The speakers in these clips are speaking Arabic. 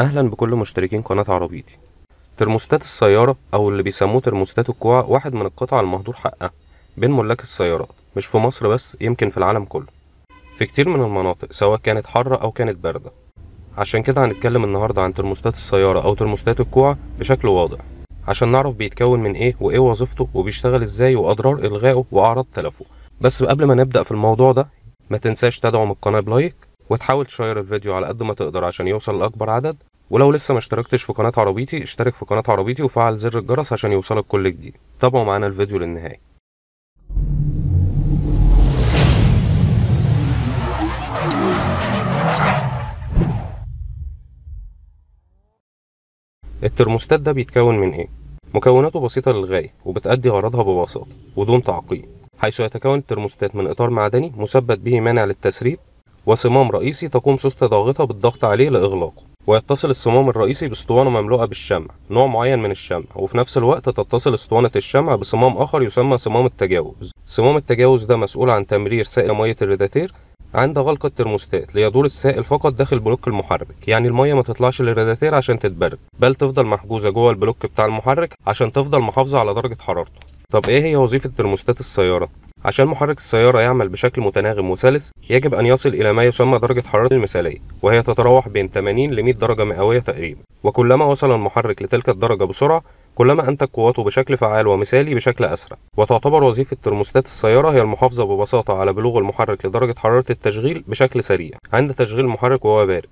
اهلا بكل مشتركين قناه عربيتي ترموستات السياره او اللي بيسموه ترموستات الكوع واحد من القطع المهدور حقها بين ملاك السيارات مش في مصر بس يمكن في العالم كله في كتير من المناطق سواء كانت حاره او كانت بارده عشان كده هنتكلم النهارده عن ترموستات السياره او ترموستات الكوع بشكل واضح عشان نعرف بيتكون من ايه وايه وظيفته وبيشتغل ازاي واضرار الغائه واعراض تلفه بس قبل ما نبدا في الموضوع ده ما تنساش تدعم القناه بلايك وتحاول تشير الفيديو على قد ما تقدر عشان يوصل لاكبر عدد ولو لسه ما اشتركتش في قناة عربيتي اشترك في قناة عربيتي وفعل زر الجرس عشان يوصلك كل جديد تابعوا معانا الفيديو للنهاية الترموستات ده بيتكون من ايه؟ مكوناته بسيطة للغاية وبتأدي غرضها ببساطة ودون تعقيد حيث يتكون الترموستات من إطار معدني مثبت به مانع للتسريب وصمام رئيسي تقوم سوستة ضاغطة بالضغط عليه لإغلاقه ويتصل الصمام الرئيسي باسطوانة مملوءة بالشمع نوع معين من الشمع وفي نفس الوقت تتصل اسطوانة الشمع بصمام آخر يسمى صمام التجاوز صمام التجاوز ده مسؤول عن تمرير سائل مية الريداتير عند غلق الترموستات ليدور السائل فقط داخل بلوك المحرك يعني المية ما تطلعش للراداتير عشان تتبرد بل تفضل محجوزة جوه البلوك بتاع المحرك عشان تفضل محافظة على درجة حرارته طب ايه هي وظيفة ترموستات السيارة عشان محرك السيارة يعمل بشكل متناغم وسلس يجب أن يصل إلى ما يسمى درجة حرارة المثالية وهي تتراوح بين 80 ل 100 درجة مئوية تقريبا وكلما وصل المحرك لتلك الدرجة بسرعة كلما أنتج قوته بشكل فعال ومثالي بشكل أسرع وتعتبر وظيفة ترموستات السيارة هي المحافظة ببساطة على بلوغ المحرك لدرجة حرارة التشغيل بشكل سريع عند تشغيل المحرك وهو بارد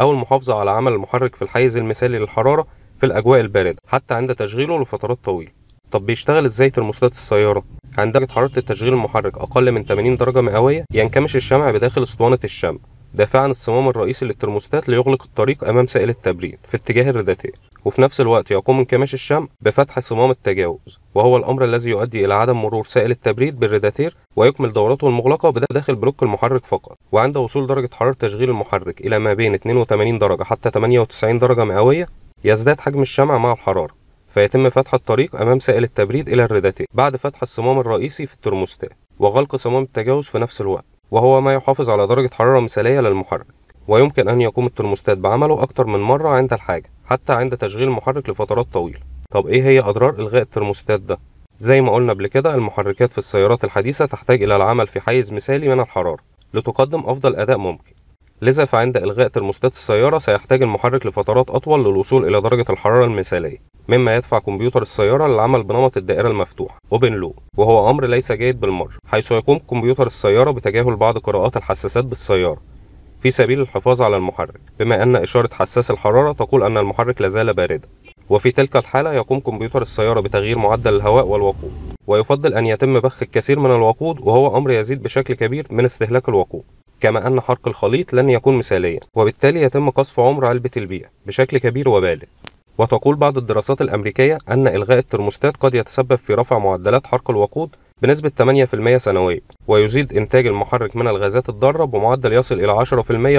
أو المحافظة على عمل المحرك في الحيز المثالي للحرارة في الأجواء الباردة حتى عند تشغيله لفترات طويلة طب بيشتغل ازاي ترموستات السيارة؟ عند درجة حرارة التشغيل المحرك أقل من 80 درجة مئوية ينكمش الشمع بداخل أسطوانة الشمع دافعا الصمام الرئيسي للترموستات ليغلق الطريق أمام سائل التبريد في اتجاه الرداتين وفي نفس الوقت يقوم انكماش الشمع بفتح صمام التجاوز وهو الأمر الذي يؤدي إلى عدم مرور سائل التبريد بالريداتير ويكمل دورته المغلقة بداخل بلوك المحرك فقط وعند وصول درجة حرارة تشغيل المحرك إلى ما بين 82 درجة حتى 98 درجة مئوية يزداد حجم الشمع مع الحرارة فيتم فتح الطريق أمام سائل التبريد إلى الردتين بعد فتح الصمام الرئيسي في الترموستات وغلق صمام التجاوز في نفس الوقت وهو ما يحافظ على درجة حرارة مثالية للمحرك ويمكن أن يقوم الترموستات بعمله أكثر من مرة عند الحاجة حتى عند تشغيل المحرك لفترات طويلة طب إيه هي أضرار إلغاء الترموستات ده؟ زي ما قلنا قبل كده المحركات في السيارات الحديثة تحتاج إلى العمل في حيز مثالي من الحرارة لتقدم أفضل أداء ممكن لذا فعند إلغاء ترموستات السيارة سيحتاج المحرك لفترات أطول للوصول إلى درجة الحرارة المثالية مما يدفع كمبيوتر السيارة للعمل بنمط الدائرة المفتوحة open Loop وهو أمر ليس جيد بالمرة حيث يقوم كمبيوتر السيارة بتجاهل بعض قراءات الحساسات بالسيارة في سبيل الحفاظ على المحرك بما أن إشارة حساس الحرارة تقول أن المحرك لازال باردا وفي تلك الحالة يقوم كمبيوتر السيارة بتغيير معدل الهواء والوقود ويفضل أن يتم بخ الكثير من الوقود وهو أمر يزيد بشكل كبير من استهلاك الوقود كما أن حرق الخليط لن يكون مثاليا وبالتالي يتم قصف عمر علبة البيئة بشكل كبير وبالغ وتقول بعض الدراسات الأمريكية أن إلغاء الترموستات قد يتسبب في رفع معدلات حرق الوقود بنسبة 8% سنويا ويزيد إنتاج المحرك من الغازات الضارة بمعدل يصل إلى 10%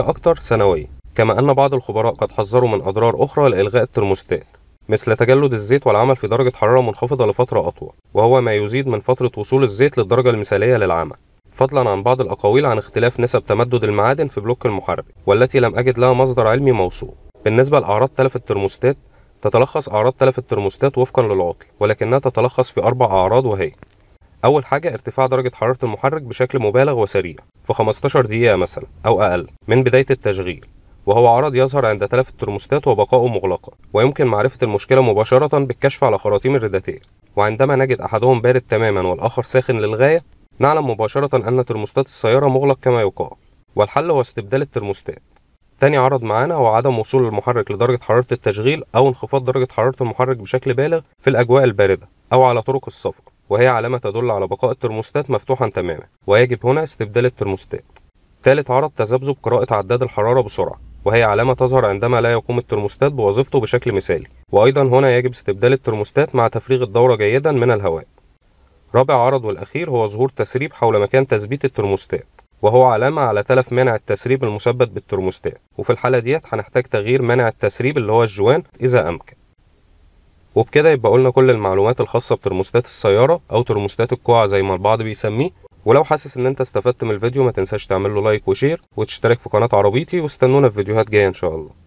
أكثر سنويا كما أن بعض الخبراء قد حذروا من أضرار أخرى لإلغاء الترموستات مثل تجلد الزيت والعمل في درجة حرارة منخفضة لفترة أطول وهو ما يزيد من فترة وصول الزيت للدرجة المثالية للعمل فضلا عن بعض الأقاويل عن اختلاف نسب تمدد المعادن في بلوك المحرك والتي لم أجد لها مصدر علمي موثوق بالنسبة لأعراض تلف الترموستات تتلخص أعراض تلف الترموستات وفقا للعطل ولكنها تتلخص في أربع أعراض وهي أول حاجة ارتفاع درجة حرارة المحرك بشكل مبالغ وسريع في 15 دقيقة مثلا أو أقل من بداية التشغيل وهو عرض يظهر عند تلف الترموستات وبقائه مغلقا ويمكن معرفة المشكلة مباشرة بالكشف على خراطيم الردتين وعندما نجد أحدهم بارد تماما والآخر ساخن للغاية نعلم مباشرة أن ترموستات السيارة مغلق كما يقال والحل هو استبدال الترموستات تاني عرض معانا هو عدم وصول المحرك لدرجة حرارة التشغيل أو انخفاض درجة حرارة المحرك بشكل بالغ في الأجواء الباردة أو على طرق السفر وهي علامة تدل على بقاء الترموستات مفتوحا تماما ويجب هنا استبدال الترموستات ثالث عرض تذبذب قراءة عداد الحرارة بسرعة وهي علامة تظهر عندما لا يقوم الترموستات بوظيفته بشكل مثالي وأيضا هنا يجب استبدال الترموستات مع تفريغ الدورة جيدا من الهواء رابع عرض والأخير هو ظهور تسريب حول مكان تثبيت الترموستات وهو علامة على تلف منع التسريب المثبت بالترموستات وفي الحالة ديت هنحتاج تغيير منع التسريب اللي هو الجوان إذا أمكن وبكده يبقى قلنا كل المعلومات الخاصة بترموستات السيارة أو ترموستات الكوع زي ما البعض بيسميه ولو حاسس ان انت استفدت من الفيديو ما تنساش تعمل له لايك وشير وتشترك في قناة عربيتي واستنونا في فيديوهات جاية ان شاء الله